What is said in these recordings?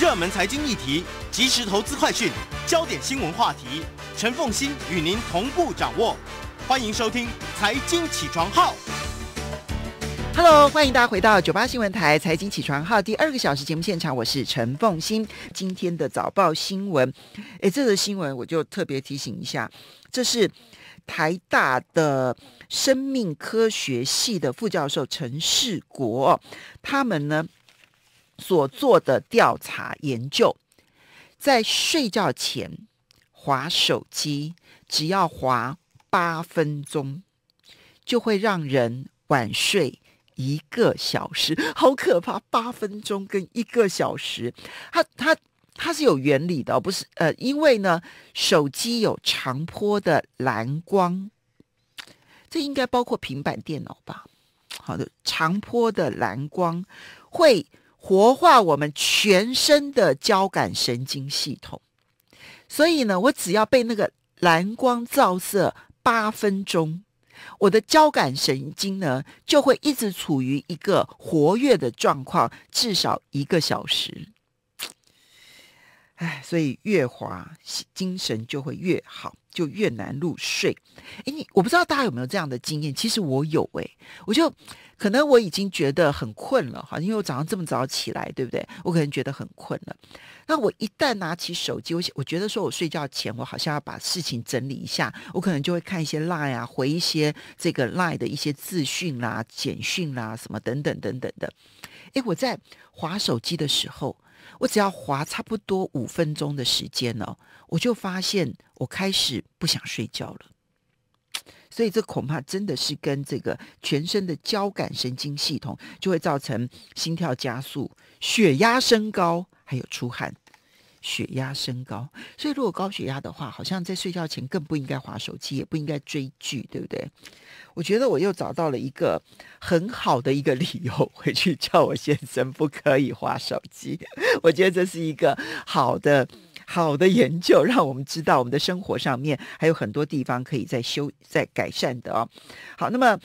热门财经议题、即时投资快讯、焦点新闻话题，陈凤欣与您同步掌握。欢迎收听《财经起床号》。Hello，欢迎大家回到九八新闻台《财经起床号》第二个小时节目现场，我是陈凤欣。今天的早报新闻，哎，这个新闻我就特别提醒一下，这是台大的生命科学系的副教授陈世国，他们呢。所做的调查研究，在睡觉前划手机，只要划八分钟，就会让人晚睡一个小时。好可怕！八分钟跟一个小时，它它它是有原理的，不是呃，因为呢，手机有长波的蓝光，这应该包括平板电脑吧？好的，长波的蓝光会。活化我们全身的交感神经系统，所以呢，我只要被那个蓝光照射八分钟，我的交感神经呢就会一直处于一个活跃的状况，至少一个小时。哎，所以越滑精神就会越好，就越难入睡。哎，你我不知道大家有没有这样的经验，其实我有哎，我就可能我已经觉得很困了哈，因为我早上这么早起来，对不对？我可能觉得很困了。那我一旦拿起手机，我我觉得说我睡觉前我好像要把事情整理一下，我可能就会看一些 line 啊，回一些这个 line 的一些资讯啦、简讯啦什么等等等等的。哎，我在划手机的时候。我只要划差不多五分钟的时间哦，我就发现我开始不想睡觉了，所以这恐怕真的是跟这个全身的交感神经系统就会造成心跳加速、血压升高，还有出汗。血压升高，所以如果高血压的话，好像在睡觉前更不应该划手机，也不应该追剧，对不对？我觉得我又找到了一个很好的一个理由，回去叫我先生不可以划手机。我觉得这是一个好的好的研究，让我们知道我们的生活上面还有很多地方可以再修、再改善的哦。好，那么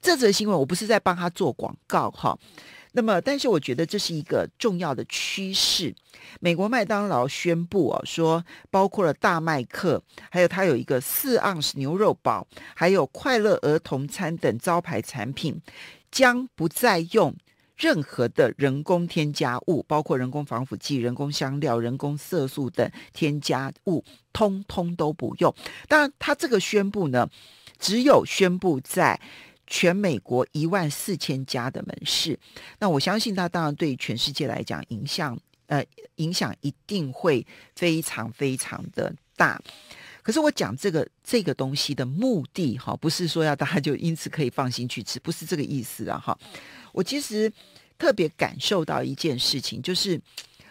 这则新闻我不是在帮他做广告哈。那么，但是我觉得这是一个重要的趋势。美国麦当劳宣布哦，说包括了大麦克，还有它有一个四盎司牛肉堡，还有快乐儿童餐等招牌产品，将不再用任何的人工添加物，包括人工防腐剂、人工香料、人工色素等添加物，通通都不用。当然，它这个宣布呢，只有宣布在。全美国一万四千家的门市，那我相信，它当然对全世界来讲，影响呃影响一定会非常非常的大。可是我讲这个这个东西的目的，哈，不是说要大家就因此可以放心去吃，不是这个意思啊哈。我其实特别感受到一件事情，就是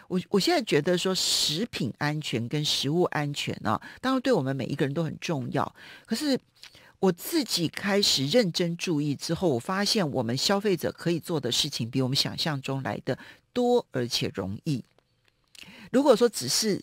我我现在觉得说食品安全跟食物安全啊，当然对我们每一个人都很重要，可是。我自己开始认真注意之后，我发现我们消费者可以做的事情，比我们想象中来的多，而且容易。如果说只是、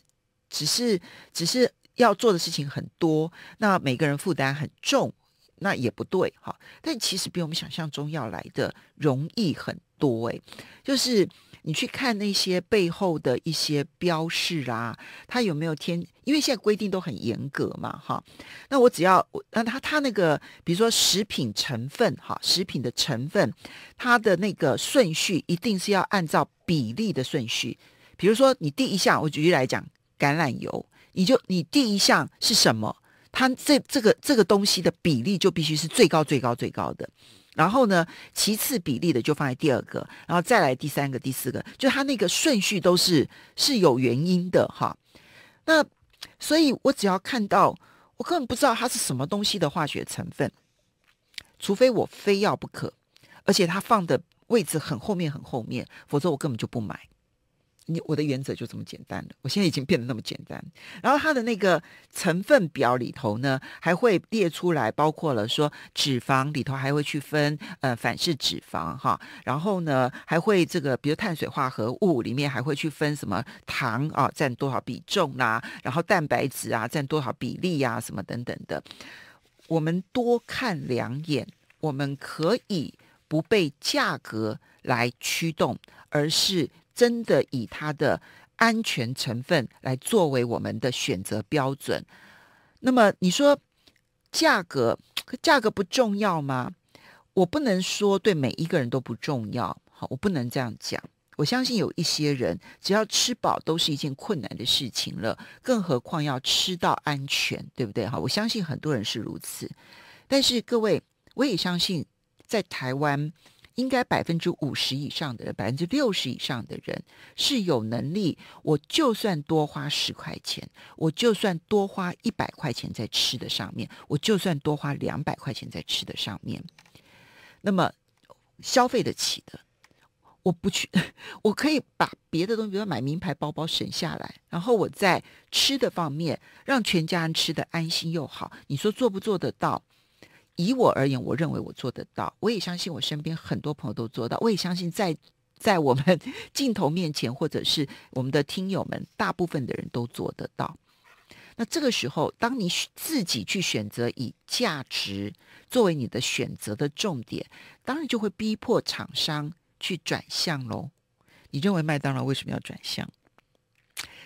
只是、只是要做的事情很多，那每个人负担很重，那也不对哈。但其实比我们想象中要来的容易很多，诶，就是。你去看那些背后的一些标示啊，它有没有添？因为现在规定都很严格嘛，哈。那我只要我，那它它那个，比如说食品成分，哈，食品的成分，它的那个顺序一定是要按照比例的顺序。比如说你第一项，我举例来讲，橄榄油，你就你第一项是什么？它这这个这个东西的比例就必须是最高最高最高的。然后呢？其次比例的就放在第二个，然后再来第三个、第四个，就它那个顺序都是是有原因的哈。那所以我只要看到，我根本不知道它是什么东西的化学成分，除非我非要不可，而且它放的位置很后面很后面，否则我根本就不买。你我的原则就这么简单了，我现在已经变得那么简单。然后它的那个成分表里头呢，还会列出来，包括了说脂肪里头还会去分呃反式脂肪哈，然后呢还会这个比如碳水化合物里面还会去分什么糖啊占多少比重啊，然后蛋白质啊占多少比例呀什么等等的。我们多看两眼，我们可以不被价格来驱动，而是。真的以它的安全成分来作为我们的选择标准，那么你说价格，价格不重要吗？我不能说对每一个人都不重要，好，我不能这样讲。我相信有一些人只要吃饱都是一件困难的事情了，更何况要吃到安全，对不对？哈，我相信很多人是如此。但是各位，我也相信在台湾。应该百分之五十以上的，人，百分之六十以上的人是有能力。我就算多花十块钱，我就算多花一百块钱在吃的上面，我就算多花两百块钱在吃的上面，那么消费得起的，我不去，我可以把别的东西，比如买名牌包包省下来，然后我在吃的方面让全家人吃的安心又好。你说做不做得到？以我而言，我认为我做得到，我也相信我身边很多朋友都做到，我也相信在在我们 镜头面前，或者是我们的听友们，大部分的人都做得到。那这个时候，当你自己去选择以价值作为你的选择的重点，当然就会逼迫厂商去转向喽。你认为麦当劳为什么要转向？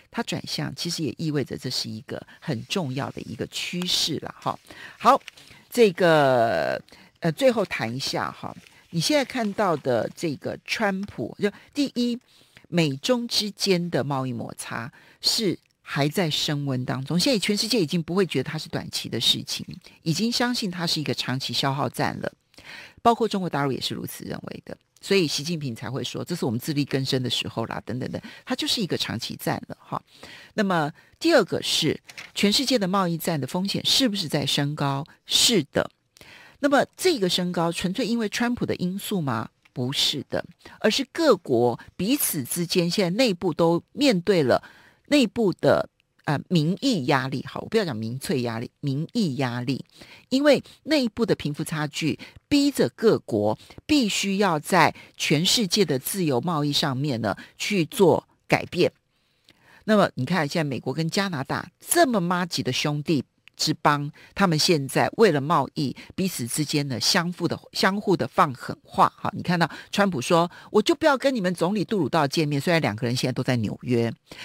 它转向其实也意味着这是一个很重要的一个趋势了，哈。好。这个呃，最后谈一下哈，你现在看到的这个川普，就第一，美中之间的贸易摩擦是还在升温当中。现在全世界已经不会觉得它是短期的事情，已经相信它是一个长期消耗战了，包括中国大陆也是如此认为的。所以习近平才会说，这是我们自力更生的时候啦，等等等，它就是一个长期战了哈。那么第二个是，全世界的贸易战的风险是不是在升高？是的。那么这个升高纯粹因为川普的因素吗？不是的，而是各国彼此之间现在内部都面对了内部的。呃，民意压力好，我不要讲民粹压力，民意压力，因为内部的贫富差距，逼着各国必须要在全世界的自由贸易上面呢去做改变。那么，你看现在美国跟加拿大这么妈几的兄弟。之邦，他们现在为了贸易，彼此之间呢，相互的、相互的放狠话。哈，你看到川普说，我就不要跟你们总理杜鲁道见面。虽然两个人现在都在纽约，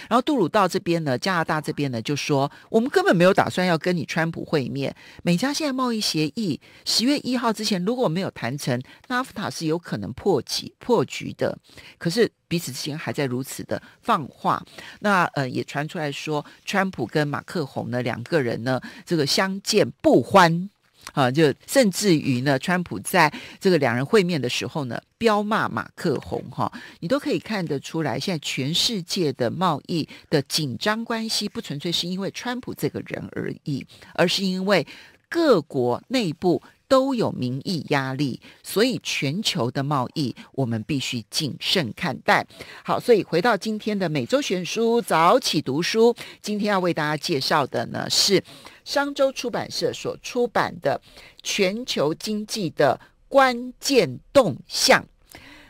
然后杜鲁道这边呢，加拿大这边呢，就说我们根本没有打算要跟你川普会面。美加现在贸易协议十月一号之前如果没有谈成，NAFTA 是有可能破局破局的。可是。彼此之间还在如此的放话，那呃也传出来说，川普跟马克宏呢两个人呢这个相见不欢啊，就甚至于呢，川普在这个两人会面的时候呢，彪骂马克宏哈，你都可以看得出来，现在全世界的贸易的紧张关系不纯粹是因为川普这个人而已，而是因为各国内部。都有民意压力，所以全球的贸易我们必须谨慎看待。好，所以回到今天的每周选书早起读书，今天要为大家介绍的呢是商周出版社所出版的《全球经济的关键动向》。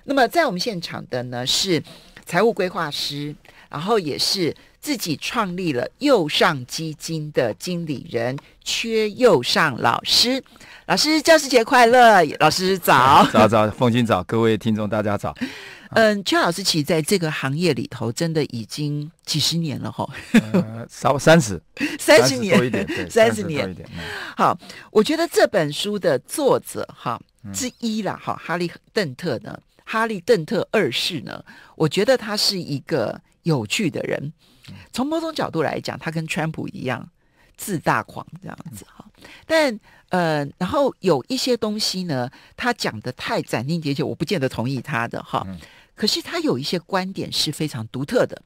那么在我们现场的呢是财务规划师。然后也是自己创立了右上基金的经理人，缺右上老师，老师教师节快乐，老师早早早，奉清早，各位听众大家早。嗯，邱老师其实在这个行业里头真的已经几十年了哈，少 三十三十年 多一点，三十年多一点。好，我觉得这本书的作者哈之一啦，哈哈利邓特呢，哈利邓特二世呢，我觉得他是一个。有趣的人，从某种角度来讲，他跟川普一样自大狂这样子哈。但呃，然后有一些东西呢，他讲的太斩钉截铁，我不见得同意他的哈。可是他有一些观点是非常独特的，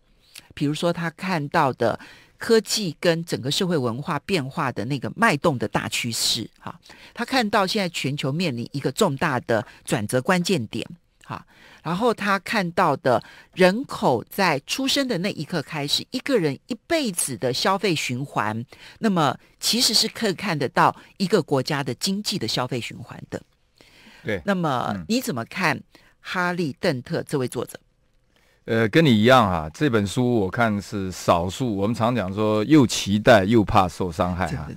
比如说他看到的科技跟整个社会文化变化的那个脉动的大趋势哈。他看到现在全球面临一个重大的转折关键点哈。然后他看到的人口在出生的那一刻开始，一个人一辈子的消费循环，那么其实是可以看得到一个国家的经济的消费循环的。对，那么你怎么看哈利·邓特这位作者？呃，跟你一样哈，这本书我看是少数。我们常讲说，又期待又怕受伤害哈。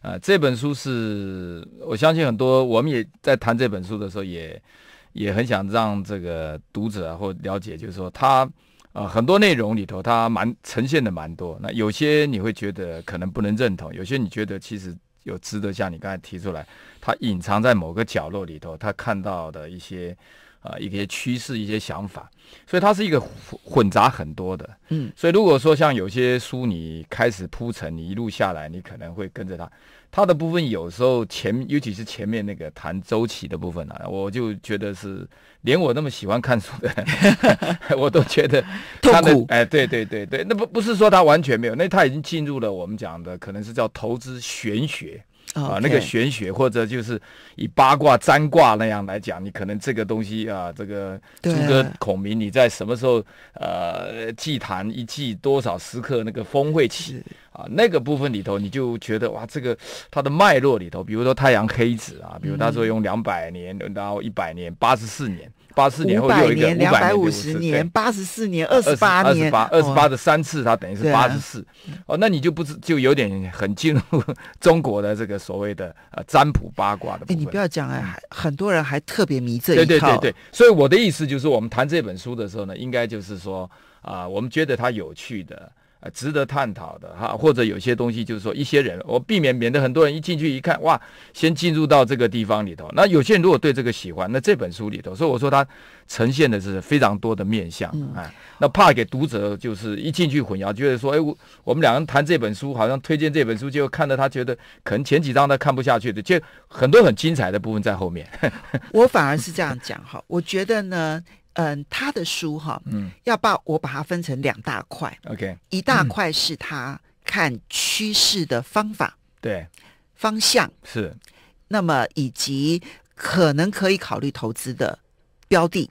啊，这本书是，我相信很多我们也在谈这本书的时候也。也很想让这个读者啊或了解，就是说他，呃，很多内容里头他蛮呈现的蛮多。那有些你会觉得可能不能认同，有些你觉得其实有值得，像你刚才提出来，他隐藏在某个角落里头，他看到的一些。啊，一些趋势，一些想法，所以它是一个混杂很多的。嗯，所以如果说像有些书，你开始铺陈，你一路下来，你可能会跟着它。它的部分有时候前，尤其是前面那个谈周期的部分呢，我就觉得是连我那么喜欢看书的，我都觉得痛苦。哎，对对对对，那不不是说它完全没有，那它已经进入了我们讲的，可能是叫投资玄学。啊，那个玄学或者就是以八卦占卦那样来讲，你可能这个东西啊，这个诸葛孔明你在什么时候呃祭坛一祭多少时刻那个峰会起啊，那个部分里头你就觉得哇，这个它的脉络里头，比如说太阳黑子啊，比如他说用两百年轮到一百年八十四年。八四年后又一个两百五十年，八十四年，二十八年，二十八，二十八的三次，它等于是八十四。哦，那你就不是，就有点很进入 中国的这个所谓的呃占卜八卦的。哎，你不要讲哎，很多人还特别迷这一套。对对对对，所以我的意思就是，我们谈这本书的时候呢，应该就是说啊，我们觉得它有趣的。值得探讨的哈，或者有些东西就是说，一些人我避免免得很多人一进去一看哇，先进入到这个地方里头。那有些人如果对这个喜欢，那这本书里头，所以我说它呈现的是非常多的面相啊。那怕给读者就是一进去混淆，觉得说，哎，我我们两个人谈这本书，好像推荐这本书，就看到他觉得可能前几章他看不下去的，就很多很精彩的部分在后面。我反而是这样讲哈，我觉得呢。嗯，他的书哈，要把我把它分成两大块。OK，一大块是他看趋势的方法，对方向是，那么以及可能可以考虑投资的标的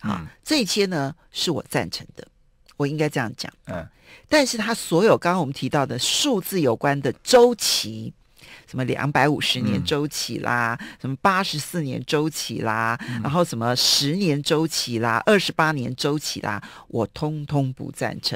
啊，这些呢是我赞成的，我应该这样讲。嗯，但是他所有刚刚我们提到的数字有关的周期。什么两百五十年周期啦，什么八十四年周期啦，然后什么十年周期啦，二十八年周期啦，我通通不赞成。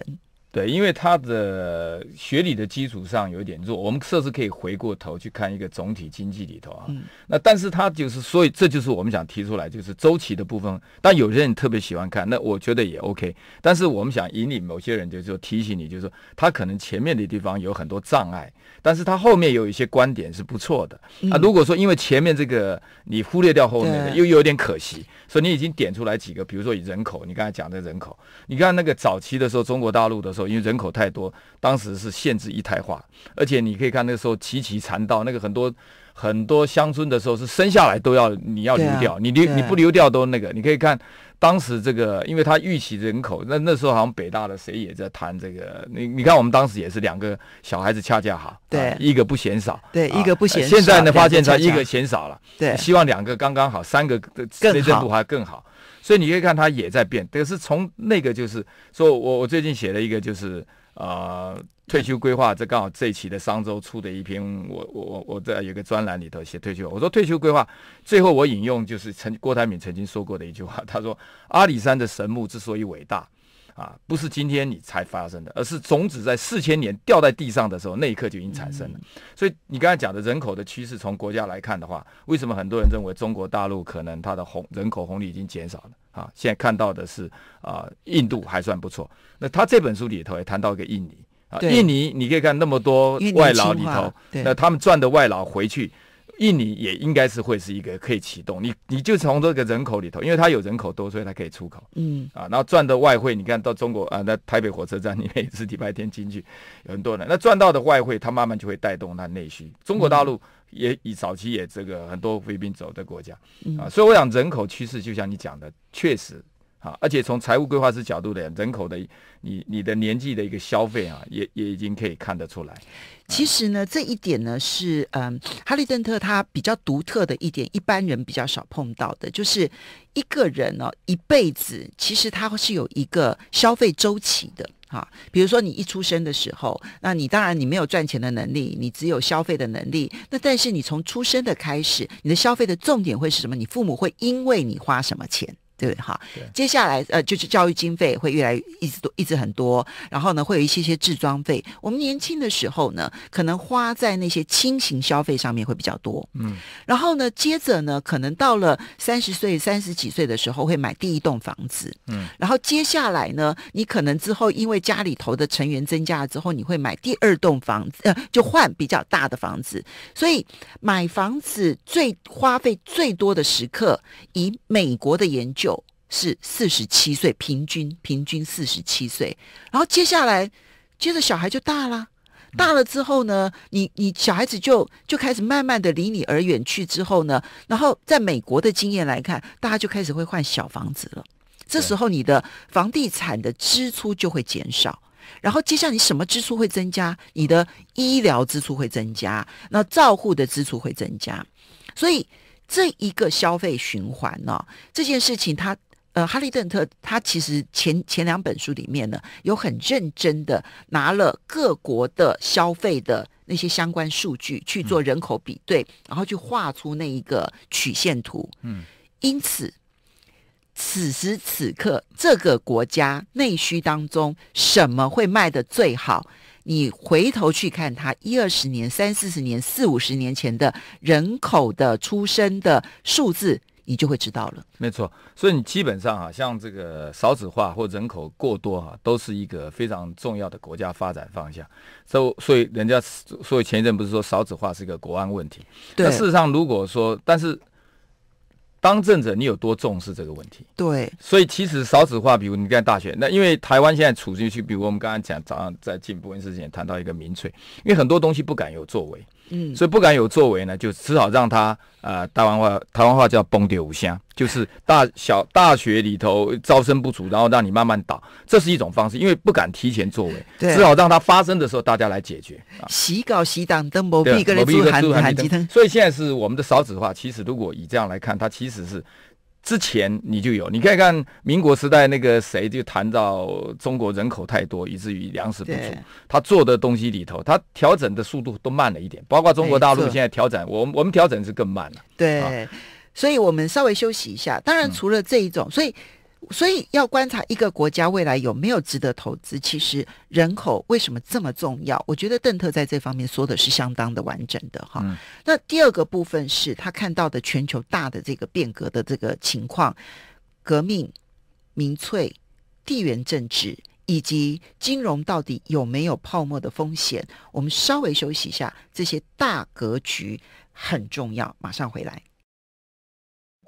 对，因为他的学理的基础上有点弱。我们甚至可以回过头去看一个总体经济里头啊。那但是他就是，所以这就是我们想提出来，就是周期的部分。但有些人特别喜欢看，那我觉得也 OK。但是我们想引领某些人，就是说提醒你，就是说他可能前面的地方有很多障碍。但是他后面有一些观点是不错的啊。如果说因为前面这个你忽略掉后面的，又有点可惜。所以你已经点出来几个，比如说以人口，你刚才讲的人口，你看那个早期的时候，中国大陆的时候，因为人口太多，当时是限制一胎化，而且你可以看那时候齐齐缠到那个很多。很多乡村的时候是生下来都要你要留掉，你留你不留掉都那个。你可以看当时这个，因为他预期人口，那那时候好像北大的谁也在谈这个。你你看我们当时也是两个小孩子恰恰好，对，一个不嫌少，对，一个不嫌少。现在呢发现他一个嫌少了，对，希望两个刚刚好，三个的非政度还更好。所以你可以看他也在变，但是从那个就是说我我最近写了一个就是。啊，退休规划，这刚好这一期的商周出的一篇，我我我我在有个专栏里头写退休，我说退休规划，最后我引用就是曾郭台铭曾经说过的一句话，他说阿里山的神木之所以伟大。啊，不是今天你才发生的，而是种子在四千年掉在地上的时候，那一刻就已经产生了。所以你刚才讲的人口的趋势，从国家来看的话，为什么很多人认为中国大陆可能它的红人口红利已经减少了？啊，现在看到的是啊，印度还算不错。那他这本书里头也谈到一个印尼啊，印尼你可以看那么多外劳里头，那他们赚的外劳回去。印尼也应该是会是一个可以启动，你你就从这个人口里头，因为它有人口多，所以它可以出口，嗯啊，然后赚的外汇，你看到中国啊，那台北火车站里面也是礼拜天进去有很多人，那赚到的外汇，它慢慢就会带动它内需。中国大陆也以早期也这个很多菲律宾走的国家啊，所以我想人口趋势就像你讲的，确实。啊，而且从财务规划师角度的人口的，你你的年纪的一个消费啊，也也已经可以看得出来。其实呢，这一点呢是嗯，哈利邓特他比较独特的一点，一般人比较少碰到的，就是一个人呢一辈子其实他是有一个消费周期的哈，比如说你一出生的时候，那你当然你没有赚钱的能力，你只有消费的能力。那但是你从出生的开始，你的消费的重点会是什么？你父母会因为你花什么钱？对哈，接下来呃就是教育经费会越来越一直都一直很多，然后呢会有一些些置装费。我们年轻的时候呢，可能花在那些轻型消费上面会比较多，嗯，然后呢接着呢可能到了三十岁三十几岁的时候会买第一栋房子，嗯，然后接下来呢你可能之后因为家里头的成员增加了之后，你会买第二栋房子，呃就换比较大的房子。所以买房子最花费最多的时刻，以美国的研究。是四十七岁，平均平均四十七岁。然后接下来，接着小孩就大了，大了之后呢，你你小孩子就就开始慢慢的离你而远去。之后呢，然后在美国的经验来看，大家就开始会换小房子了。这时候你的房地产的支出就会减少。然后接下来，你什么支出会增加？你的医疗支出会增加，那照护的支出会增加。所以这一个消费循环呢，这件事情它。呃，哈利顿特他其实前前两本书里面呢，有很认真的拿了各国的消费的那些相关数据去做人口比对，然后去画出那一个曲线图。嗯，因此，此时此刻这个国家内需当中什么会卖的最好？你回头去看它一二十年、三四十年、四五十年前的人口的出生的数字。你就会知道了，没错。所以你基本上啊，像这个少子化或人口过多啊，都是一个非常重要的国家发展方向。所以，所以人家，所以前一阵不是说少子化是一个国安问题？那事实上，如果说，但是当政者你有多重视这个问题？对。所以，其实少子化，比如你看大学，那因为台湾现在处进去，比如我们刚刚讲早上在进步文之前谈到一个民粹，因为很多东西不敢有作为。嗯，所以不敢有作为呢，就只好让他呃，台湾话台湾话叫崩跌五乡，就是大小大学里头招生不足，然后让你慢慢倒，这是一种方式，因为不敢提前作为，只好让它发生的时候大家来解决。洗稿洗党都不必跟人住寒寒灯，所以现在是我们的少子化，其实如果以这样来看，它其实是。之前你就有，你可以看民国时代那个谁就谈到中国人口太多，以至于粮食不足。他做的东西里头，他调整的速度都慢了一点，包括中国大陆现在调整，我我们调整是更慢了。对，所以我们稍微休息一下。当然，除了这一种，所以。所以要观察一个国家未来有没有值得投资，其实人口为什么这么重要？我觉得邓特在这方面说的是相当的完整的哈。那第二个部分是他看到的全球大的这个变革的这个情况，革命、民粹、地缘政治以及金融到底有没有泡沫的风险？我们稍微休息一下，这些大格局很重要。马上回来。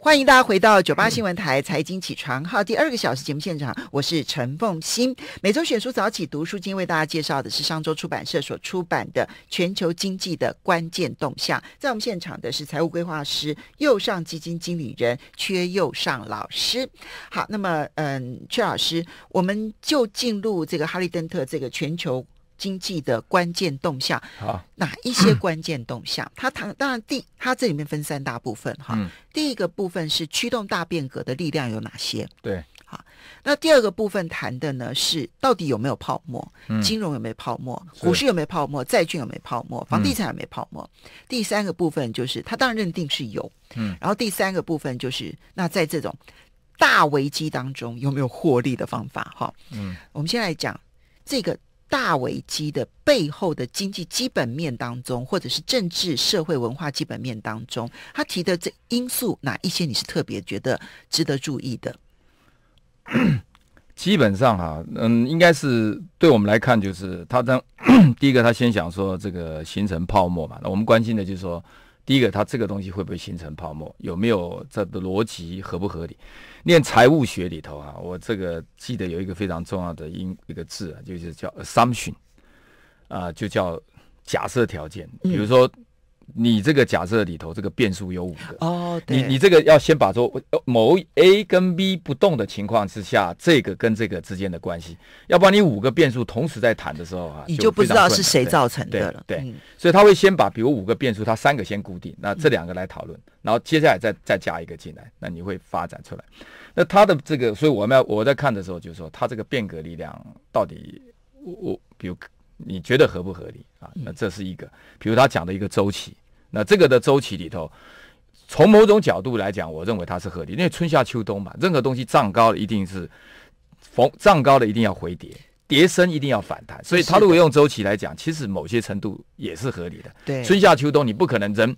欢迎大家回到九八新闻台财经起床号第二个小时节目现场，我是陈凤欣。每周选书早起读书，今天为大家介绍的是上周出版社所出版的全球经济的关键动向。在我们现场的是财务规划师、右上基金经理人缺右上老师。好，那么嗯，阙老师，我们就进入这个哈利登特这个全球。经济的关键动向，好，哪一些关键动向？他谈当然第，他这里面分三大部分哈。嗯。第一个部分是驱动大变革的力量有哪些？对，好。那第二个部分谈的呢是到底有没有泡沫？嗯。金融有没有泡沫？股市有没有泡沫？债券有没有泡沫？房地产有没有泡沫？第三个部分就是他当然认定是有。嗯。然后第三个部分就是那在这种大危机当中有没有获利的方法？哈。嗯。我们先来讲这个。大危机的背后的经济基本面当中，或者是政治、社会、文化基本面当中，他提的这因素哪一些你是特别觉得值得注意的？基本上哈，嗯，应该是对我们来看，就是他当 第一个，他先想说这个形成泡沫嘛，那我们关心的就是说。第一个，它这个东西会不会形成泡沫？有没有这的逻辑合不合理？念财务学里头啊，我这个记得有一个非常重要的音，一个字啊，就是叫 assumption，啊，就叫假设条件。比如说。你这个假设里头，这个变数有五个哦。你你这个要先把说某 A 跟 B 不动的情况之下，这个跟这个之间的关系，要不然你五个变数同时在谈的时候啊，你就不知道是谁造成的了。对，所以他会先把比如五个变数，他三个先固定，那这两个来讨论，然后接下来再再加一个进来，那你会发展出来。那他的这个，所以我们要我在看的时候，就是说他这个变革力量到底，我我比如。你觉得合不合理啊？那这是一个，比如他讲的一个周期，那这个的周期里头，从某种角度来讲，我认为它是合理，因为春夏秋冬嘛，任何东西涨高了一定是，逢涨高了一定要回跌，跌深一定要反弹，所以他如果用周期来讲，其实某些程度也是合理的。对，春夏秋冬你不可能扔。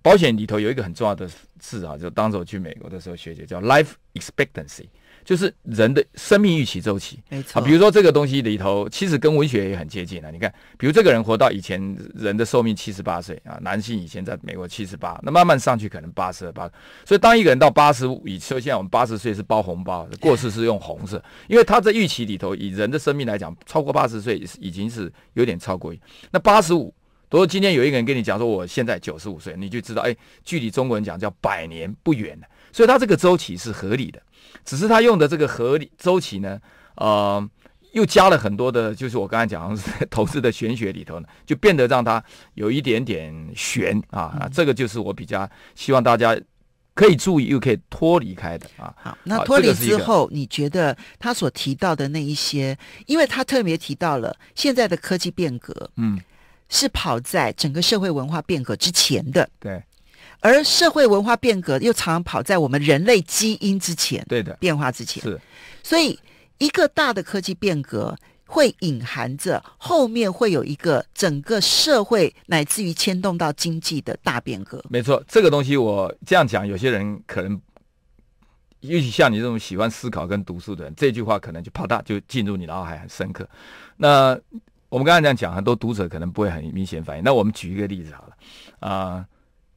保险里头有一个很重要的事啊，就当时我去美国的时候学姐叫 life expectancy。就是人的生命预期周期，没错。比如说这个东西里头，其实跟文学也很接近啊。你看，比如这个人活到以前人的寿命七十八岁啊，男性以前在美国七十八，那慢慢上去可能八十二、八。所以当一个人到八十五，以说现在我们八十岁是包红包，过世是用红色，因为他这预期里头以人的生命来讲，超过八十岁已经是有点超过。那八十五，如果今天有一个人跟你讲说我现在九十五岁，你就知道，哎，距离中国人讲叫百年不远了。所以他这个周期是合理的。只是他用的这个合理周期呢，呃，又加了很多的，就是我刚才讲投资的玄学里头呢，就变得让他有一点点悬啊。这个就是我比较希望大家可以注意又可以脱离开的啊。好，那脱离之后，你觉得他所提到的那一些，因为他特别提到了现在的科技变革，嗯，是跑在整个社会文化变革之前的。对。而社会文化变革又常常跑在我们人类基因之前，对的，变化之前是。所以，一个大的科技变革会隐含着后面会有一个整个社会乃至于牵动到经济的大变革。没错，这个东西我这样讲，有些人可能，尤其像你这种喜欢思考跟读书的，人，这句话可能就啪嗒就进入你脑海很深刻。那我们刚才这样讲，很多读者可能不会很明显反应。那我们举一个例子好了，啊。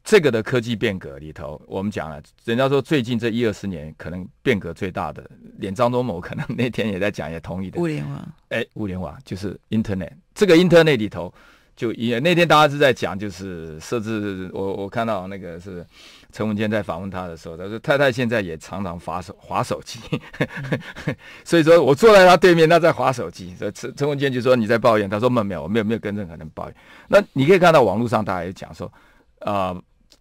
这个的科技变革里头，我们讲了，人家说最近这一二十年可能变革最大的，连张忠谋可能那天也在讲，也同意的。物联网，哎，物联网就是 Internet。这个 Internet 里头，就也那天大家是在讲，就是设置我，我看到那个是陈文健在访问他的时候，他说太太现在也常常划手滑手机，所以说我坐在他对面，他在滑手机。陈陈文健就说你在抱怨，他说没有，没有，没有跟任何人抱怨。那你可以看到网络上大家也讲说，啊。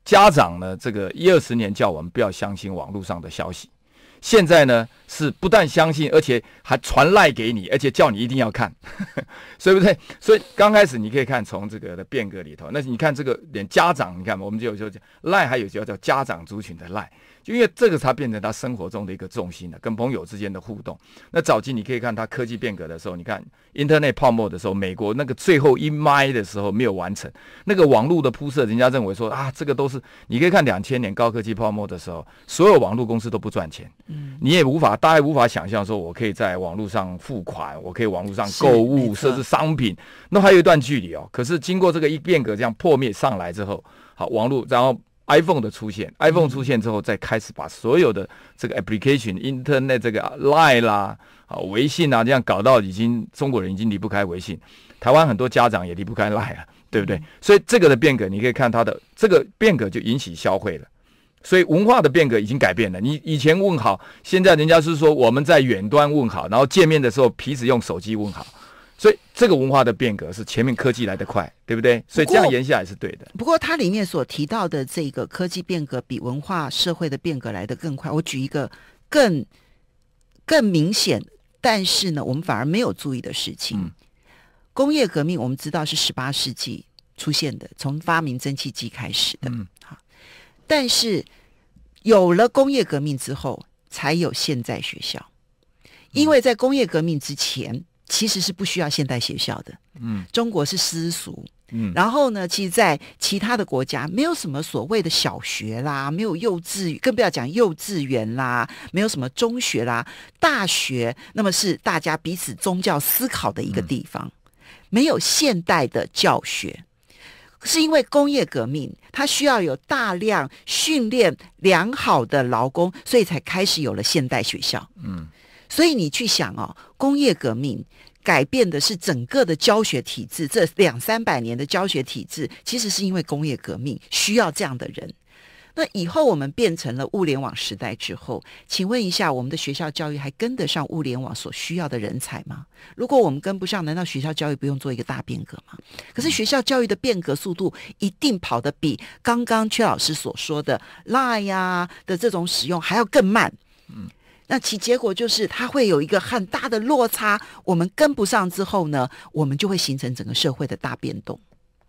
家长呢，这个一二十年叫我们不要相信网络上的消息，现在呢是不但相信，而且还传赖给你，而且叫你一定要看，所 以不对。所以刚开始你可以看从这个的变革里头，那你看这个连家长，你看我们就有时候赖，还有叫叫家长族群的赖。就因为这个，才变成他生活中的一个重心了。跟朋友之间的互动。那早期你可以看他科技变革的时候，你看 Internet 泡沫的时候，美国那个最后一麦的时候没有完成那个网络的铺设，人家认为说啊，这个都是你可以看两千年高科技泡沫的时候，所有网络公司都不赚钱。嗯，你也无法，大家无法想象说，我可以在网络上付款，我可以网络上购物，甚至商品，那还有一段距离哦。可是经过这个一变革，这样破灭上来之后，好，网络，然后。iPhone 的出现，iPhone 出现之后，再开始把所有的这个 application、internet 这个 Line 啦啊、微信啊这样搞到已经中国人已经离不开微信，台湾很多家长也离不开 Line 啊，对不对？所以这个的变革，你可以看它的这个变革就引起消费了，所以文化的变革已经改变了。你以前问好，现在人家是说我们在远端问好，然后见面的时候彼此用手机问好。所以这个文化的变革是前面科技来得快，对不对？所以这样言下也是对的。不过它里面所提到的这个科技变革比文化社会的变革来得更快。我举一个更更明显，但是呢，我们反而没有注意的事情。工业革命我们知道是十八世纪出现的，从发明蒸汽机开始的。嗯，好。但是有了工业革命之后，才有现在学校。因为在工业革命之前。其实是不需要现代学校的，嗯，中国是私塾，嗯，然后呢，其实，在其他的国家，没有什么所谓的小学啦，没有幼稚，更不要讲幼稚园啦，没有什么中学啦，大学，那么是大家彼此宗教思考的一个地方，没有现代的教学，是因为工业革命，它需要有大量训练良好的劳工，所以才开始有了现代学校，嗯，所以你去想哦，工业革命。改变的是整个的教学体制，这两三百年的教学体制，其实是因为工业革命需要这样的人。那以后我们变成了物联网时代之后，请问一下，我们的学校教育还跟得上物联网所需要的人才吗？如果我们跟不上，难道学校教育不用做一个大变革吗？可是学校教育的变革速度一定跑得比刚刚阙老师所说的 “lie” 呀的这种使用还要更慢。那其结果就是，它会有一个很大的落差，我们跟不上之后呢，我们就会形成整个社会的大变动。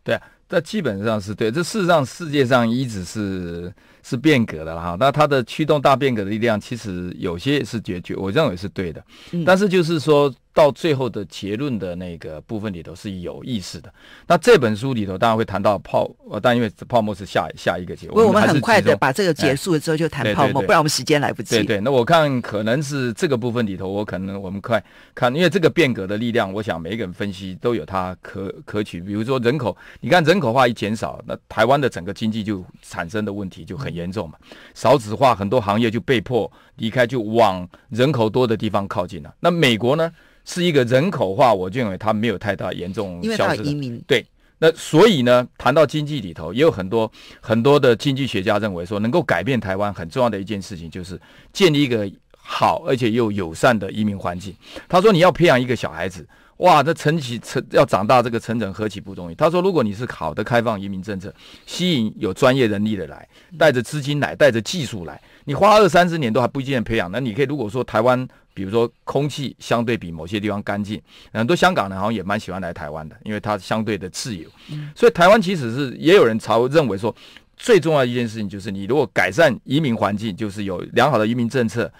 对，这基本上是对，这事实上世界上一直是是变革的了哈。那它的驱动大变革的力量，其实有些也是绝我认为是对的。但是就是说。到最后的结论的那个部分里头是有意思的。那这本书里头当然会谈到泡，呃，但因为泡沫是下下一个结，我们很快的把这个结束了之后就谈泡沫，不然我们时间来不及。对对，那我看可能是这个部分里头，我可能我们快看，因为这个变革的力量，我想每一个人分析都有它可可取。比如说人口，你看人口化一减少，那台湾的整个经济就产生的问题就很严重嘛。少子化，很多行业就被迫离开，就往人口多的地方靠近了。那美国呢？是一个人口化，我认为它没有太大严重。因为移民。对，那所以呢，谈到经济里头，也有很多很多的经济学家认为说，能够改变台湾很重要的一件事情，就是建立一个好而且又友善的移民环境。他说，你要培养一个小孩子，哇，这成起成要长大这个成长何其不容易。他说，如果你是好的开放移民政策，吸引有专业人力的来，带着资金来，带着技术来，你花二三十年都还不一定培养。那你可以如果说台湾。比如说，空气相对比某些地方干净，很多香港人好像也蛮喜欢来台湾的，因为它相对的自由。所以台湾其实是也有人才认为说，最重要一件事情就是你如果改善移民环境，就是有良好的移民政策，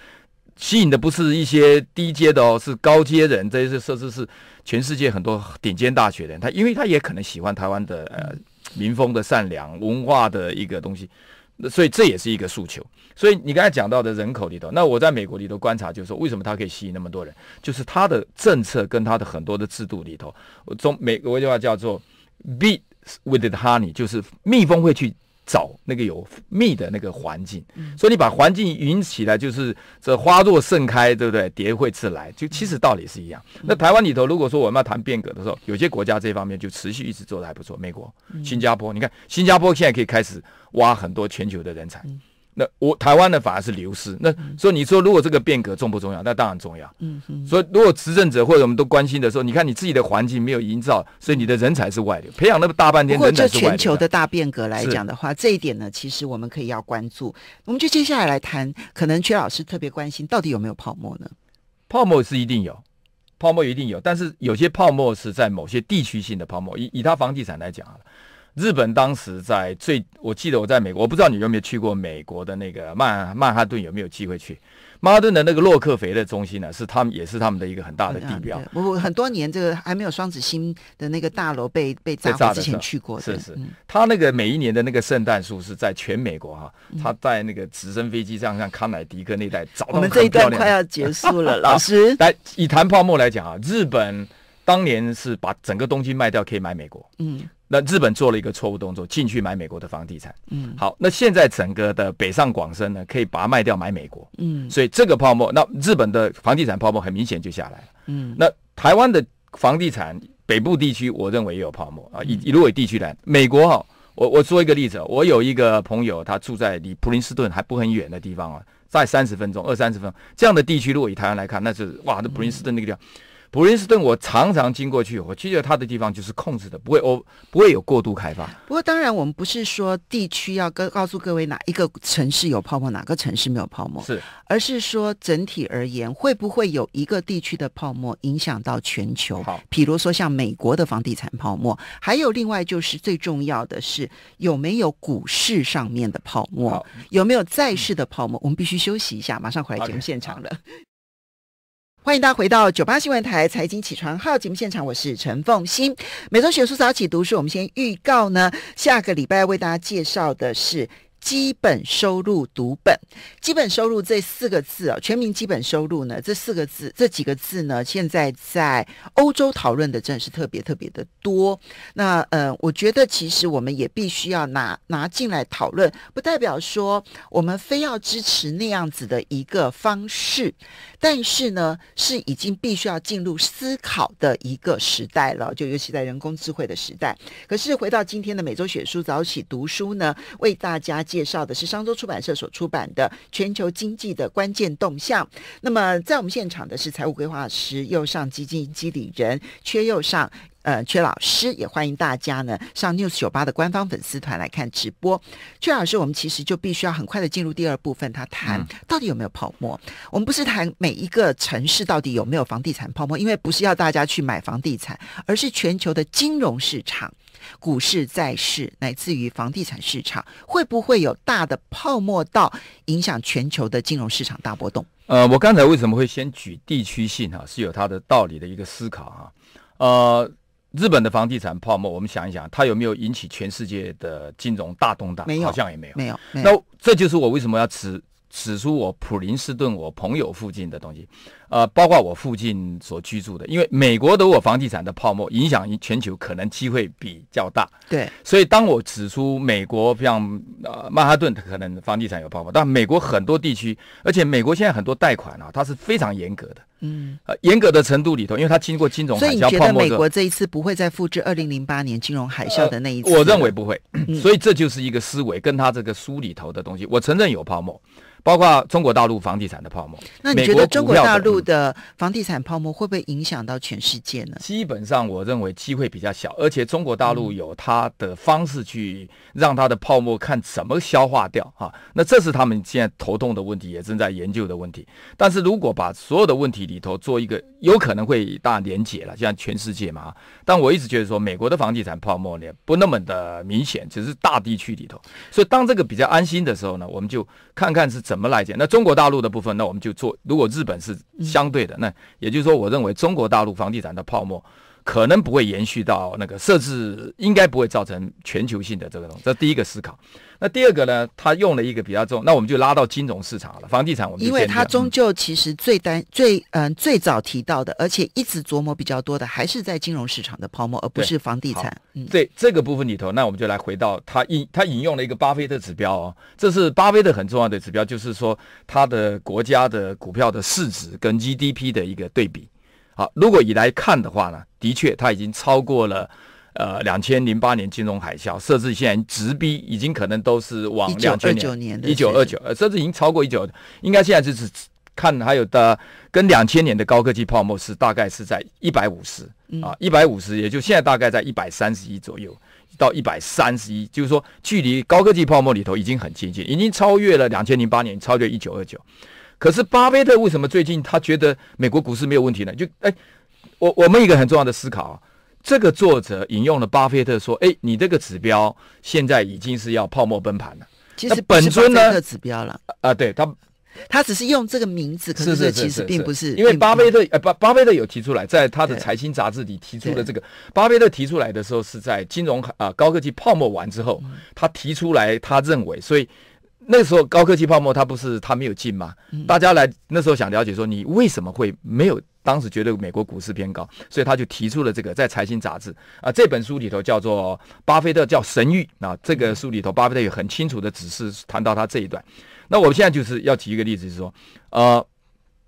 吸引的不是一些低阶的哦，是高阶人，这些设施是全世界很多顶尖大学的人。他因为他也可能喜欢台湾的呃民风的善良文化的一个东西。那所以这也是一个诉求。所以你刚才讲到的人口里头，那我在美国里头观察，就是说为什么它可以吸引那么多人，就是它的政策跟它的很多的制度里头，中美国一句话叫做 “bees with the honey”，就是蜜蜂会去。找那个有蜜的那个环境，所以你把环境引起来，就是这花若盛开，对不对？蝶会自来。就其实道理是一样。那台湾里头，如果说我们要谈变革的时候，有些国家这方面就持续一直做的还不错。美国、新加坡，你看新加坡现在可以开始挖很多全球的人才。那我台湾的反而是流失。那所以你说，如果这个变革重不重要？那当然重要。嗯嗯。所以如果执政者或者我们都关心的时候，你看你自己的环境没有营造，所以你的人才是外流，培养那么大半天。如果就全球的大变革来讲的话，这一点呢，其实我们可以要关注。我们就接下来来谈，可能阙老师特别关心，到底有没有泡沫呢？泡沫是一定有，泡沫一定有，但是有些泡沫是在某些地区性的泡沫。以以他房地产来讲啊。日本当时在最，我记得我在美国，我不知道你有没有去过美国的那个曼曼哈顿，有没有机会去曼哈顿的那个洛克菲勒中心呢？是他们也是他们的一个很大的地标。我我很多年这个还没有双子星的那个大楼被被炸之前去过是是，他那个每一年的那个圣诞树是在全美国哈，他在那个直升飞机上，像康乃迪克那带，找。都我们这一段快要结束了，老师。来，以谈泡沫来讲啊，日本当年是把整个东京卖掉，可以买美国。嗯。那日本做了一个错误动作，进去买美国的房地产。嗯，好，那现在整个的北上广深呢，可以把它卖掉买美国。嗯，所以这个泡沫，那日本的房地产泡沫很明显就下来了。嗯，那台湾的房地产北部地区，我认为也有泡沫啊。以以如果地区来，美国哈，我我说一个例子，我有一个朋友，他住在离普林斯顿还不很远的地方啊，在三十分钟、二三十分钟这样的地区，如果以台湾来看，那是哇，那普林斯顿那个地方。普林斯顿，我常常经过去，我去绝他的地方就是控制的，不会哦，不会有过度开发。不过当然，我们不是说地区要跟告诉各位哪一个城市有泡沫，哪个城市没有泡沫，是，而是说整体而言，会不会有一个地区的泡沫影响到全球？好，譬如说像美国的房地产泡沫，还有另外就是最重要的是有没有股市上面的泡沫，有没有债市的泡沫？我们必须休息一下，马上回来节目现场了。欢迎大家回到九八新闻台财经起床号节目现场，我是陈凤欣。每周学书早起读书，我们先预告呢，下个礼拜为大家介绍的是。基本收入读本，基本收入这四个字啊，全民基本收入呢，这四个字，这几个字呢，现在在欧洲讨论的真的是特别特别的多。那呃，我觉得其实我们也必须要拿拿进来讨论，不代表说我们非要支持那样子的一个方式，但是呢，是已经必须要进入思考的一个时代了，就尤其在人工智慧的时代。可是回到今天的每周雪书早起读书呢，为大家。介绍的是商周出版社所出版的《全球经济的关键动向》。那么，在我们现场的是财务规划师右上基金经理人缺右上，呃，阙老师也欢迎大家呢上 News 酒吧的官方粉丝团来看直播。阙老师，我们其实就必须要很快的进入第二部分，他谈到底有没有泡沫？我们不是谈每一个城市到底有没有房地产泡沫，因为不是要大家去买房地产，而是全球的金融市场。股市、债市，乃至于房地产市场，会不会有大的泡沫到影响全球的金融市场大波动？呃，我刚才为什么会先举地区性哈，是有它的道理的一个思考哈。呃，日本的房地产泡沫，我们想一想，它有没有引起全世界的金融大动荡？没有，好像也没有。没有。那这就是我为什么要持指出我普林斯顿我朋友附近的东西，呃，包括我附近所居住的，因为美国的我房地产的泡沫影响全球，可能机会比较大。对，所以当我指出美国像呃曼哈顿可能房地产有泡沫，但美国很多地区，而且美国现在很多贷款啊，它是非常严格的，嗯，呃，严格的程度里头，因为它经过金融海啸泡沫。美国这一次不会再复制二零零八年金融海啸的那一次？我认为不会，所以这就是一个思维，跟他这个书里头的东西，我承认有泡沫。包括中国大陆房地产的泡沫，那你觉得中国大陆的房地产泡沫会不会影响到全世界呢？基本上，我认为机会比较小，而且中国大陆有它的方式去让它的泡沫看怎么消化掉啊。那这是他们现在头痛的问题，也正在研究的问题。但是如果把所有的问题里头做一个有可能会大连解了，像全世界嘛。但我一直觉得说，美国的房地产泡沫呢不那么的明显，只是大地区里头。所以当这个比较安心的时候呢，我们就看看是怎。怎么来讲？那中国大陆的部分，那我们就做。如果日本是相对的，那也就是说，我认为中国大陆房地产的泡沫可能不会延续到那个，设置，应该不会造成全球性的这个东。西。这第一个思考。那第二个呢？他用了一个比较重，那我们就拉到金融市场了。房地产，我们因为他终究其实最担最嗯最早提到的，而且一直琢磨比较多的，还是在金融市场的泡沫，而不是房地产。对这个部分里头，那我们就来回到他引他引用了一个巴菲特指标哦，这是巴菲特很重要的指标，就是说他的国家的股票的市值跟 GDP 的一个对比。好，如果以来看的话呢，的确他已经超过了。呃，两千零八年金融海啸，设置现在直逼，已经可能都是往一九二九年的，一九二九，甚至已经超过一九，应该现在就是看还有的跟两千年的高科技泡沫是大概是在一百五十啊，一百五十，也就现在大概在一百三十一左右，到一百三十一，就是说距离高科技泡沫里头已经很接近，已经超越了两千零八年，超越一九二九。可是巴菲特为什么最近他觉得美国股市没有问题呢？就哎，我我们一个很重要的思考。这个作者引用了巴菲特说：“哎，你这个指标现在已经是要泡沫崩盘了。”其实本尊呢，指标了啊，对他，他只是用这个名字，可是其实并不是。因为巴菲特，呃巴巴菲特有提出来，在他的财经杂志里提出了这个，巴菲特提出来的时候是在金融啊高科技泡沫完之后，他提出来，他认为，所以那时候高科技泡沫，他不是他没有进吗？大家来那时候想了解说，你为什么会没有？当时觉得美国股市偏高，所以他就提出了这个，在财新杂志啊这本书里头叫做巴菲特叫神谕啊，这个书里头巴菲特也很清楚的指示谈到他这一段。那我现在就是要提一个例子，就是说，呃。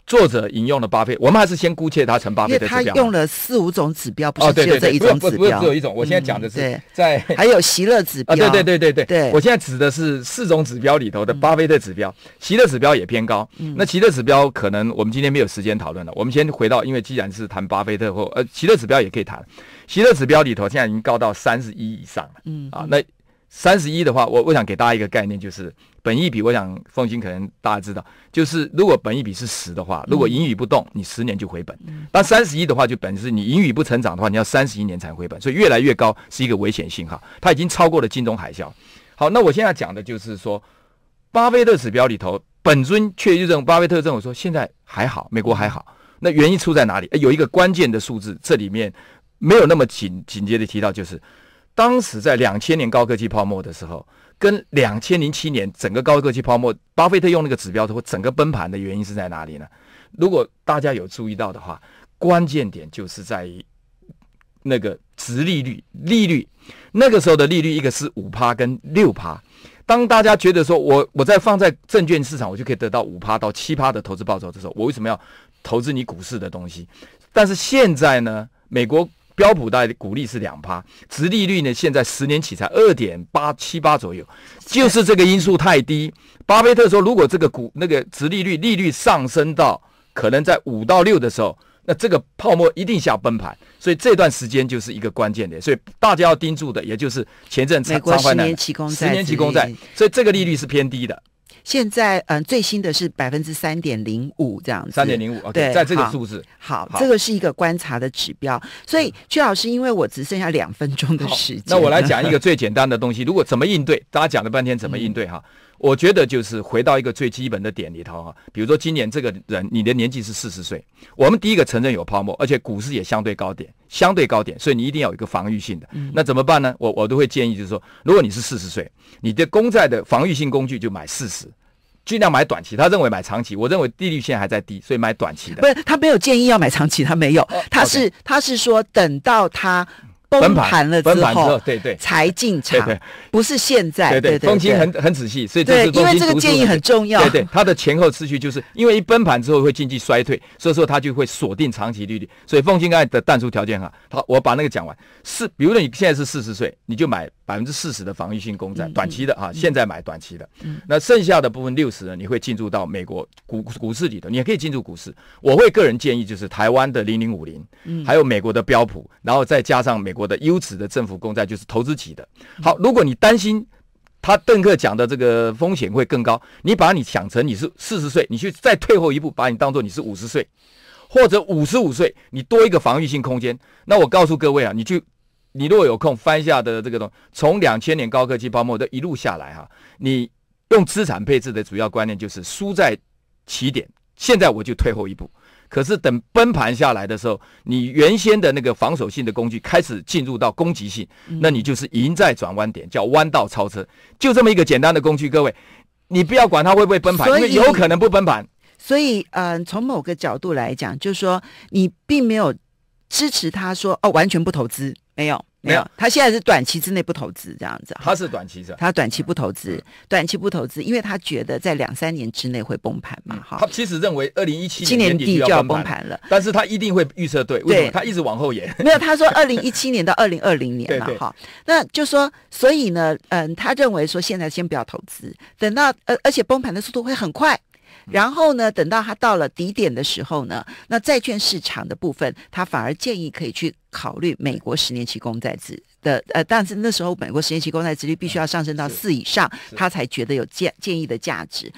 作者引用了巴菲特，我们还是先姑且他成巴菲特指标，因为他用了四五种指标，不是就这一种指标。只有一种。我现在讲的是在，还有席勒指标。啊，对对对对对，对我现在指的是四种指标里头的巴菲特指标，席勒指标也偏高。那席勒指标可能我们今天没有时间讨论了，我们先回到，因为既然是谈巴菲特或呃席勒指标也可以谈，席勒指标里头现在已经高到三十一以上了。嗯啊，那三十一的话，我我想给大家一个概念就是。本一笔，我想，凤行可能大家知道，就是如果本一笔是十的话，如果盈余不动，你十年就回本；那三十亿的话，就本是你盈余不成长的话，你要三十一年才回本，所以越来越高是一个危险信号。它已经超过了金融海啸。好，那我现在讲的就是说，巴菲特指标里头，本尊确就证巴菲特证，我说现在还好，美国还好。那原因出在哪里？有一个关键的数字，这里面没有那么紧紧接着提到，就是当时在两千年高科技泡沫的时候。跟两千零七年整个高科技泡沫，巴菲特用那个指标的整个崩盘的原因是在哪里呢？如果大家有注意到的话，关键点就是在于那个值利率、利率，那个时候的利率一个是五趴跟六趴。当大家觉得说我我在放在证券市场，我就可以得到五趴到七趴的投资报酬的时候，我为什么要投资你股市的东西？但是现在呢，美国。标普的股利是两趴，殖利率呢？现在十年起才二点八七八左右，就是这个因素太低。巴菲特说，如果这个股那个殖利率利率上升到可能在五到六的时候，那这个泡沫一定下崩盘。所以这段时间就是一个关键点，所以大家要盯住的，也就是前阵子美国十年期公债，十年期公债，所以这个利率是偏低的。现在嗯，最新的是百分之三点零五这样子。三点零五，对，在这个数字。好，这个是一个观察的指标。所以，薛老师，因为我只剩下两分钟的时间，那我来讲一个最简单的东西。如果怎么应对，大家讲了半天怎么应对哈。我觉得就是回到一个最基本的点里头啊，比如说今年这个人你的年纪是四十岁，我们第一个承认有泡沫，而且股市也相对高点，相对高点，所以你一定要有一个防御性的。那怎么办呢？我我都会建议就是说，如果你是四十岁，你的公债的防御性工具就买四十，尽量买短期。他认为买长期，我认为利率现在还在低，所以买短期的。不是他没有建议要买长期，他没有，他是他是说等到他。崩盘了之后，对对，才进场，不是现在。对对，凤金很很仔细，所以这个，因为这个建议很重要。对对，它的前后次序就是，因为一崩盘之后会经济衰退，所以说它就会锁定长期利率。所以凤金刚才的淡出条件哈，好，我把那个讲完。是，比如说你现在是四十岁，你就买百分之四十的防御性公债，短期的啊，现在买短期的。嗯。那剩下的部分六十呢，你会进入到美国股股市里头，你也可以进入股市。我会个人建议就是台湾的零零五零，还有美国的标普，然后再加上美。我的优质的政府公债就是投资级的。好，如果你担心他邓克讲的这个风险会更高，你把你想成你是四十岁，你去再退后一步，把你当做你是五十岁或者五十五岁，你多一个防御性空间。那我告诉各位啊，你去，你如果有空翻一下的这个东，从两千年高科技泡沫的一路下来哈，你用资产配置的主要观念就是输在起点。现在我就退后一步。可是等崩盘下来的时候，你原先的那个防守性的工具开始进入到攻击性，那你就是赢在转弯点，叫弯道超车，就这么一个简单的工具。各位，你不要管它会不会崩盘，因为有可能不崩盘。所以，嗯，从某个角度来讲，就是说你并没有支持他说哦，完全不投资，没有。没有，他现在是短期之内不投资这样子。他是短期，他短期不投资，短期不投资，因为他觉得在两三年之内会崩盘嘛。他其实认为二零一七年年底就要崩盘了，但是他一定会预测对，为什么他一直往后延？没有，他说二零一七年到二零二零年嘛，哈，那就说，所以呢，嗯，他认为说现在先不要投资，等到，呃，而且崩盘的速度会很快。然后呢？等到它到了底点的时候呢，那债券市场的部分，他反而建议可以去考虑美国十年期公债值的，呃，但是那时候美国十年期公债值率必须要上升到四以上，他才觉得有建建议的价值。